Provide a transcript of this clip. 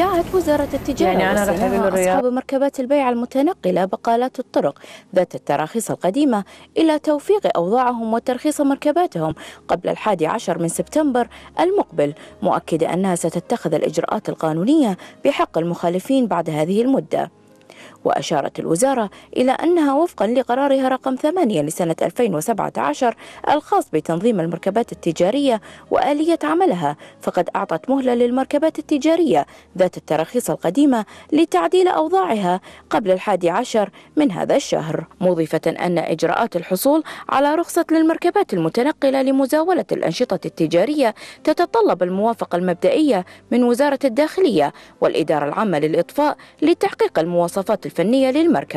دعت وزاره التجاره يعني انا اصحاب مركبات البيع المتنقله بقالات الطرق ذات التراخيص القديمه الى توفيق اوضاعهم وترخيص مركباتهم قبل الحادي عشر من سبتمبر المقبل مؤكده انها ستتخذ الاجراءات القانونيه بحق المخالفين بعد هذه المده وأشارت الوزارة إلى أنها وفقا لقرارها رقم 8 لسنة 2017 الخاص بتنظيم المركبات التجارية وآلية عملها فقد أعطت مهلة للمركبات التجارية ذات التراخيص القديمة لتعديل أوضاعها قبل الحادي عشر من هذا الشهر مضيفة أن إجراءات الحصول على رخصة للمركبات المتنقلة لمزاولة الأنشطة التجارية تتطلب الموافقة المبدئية من وزارة الداخلية والإدارة العامة للإطفاء لتحقيق المواصفات الفنية للمركبة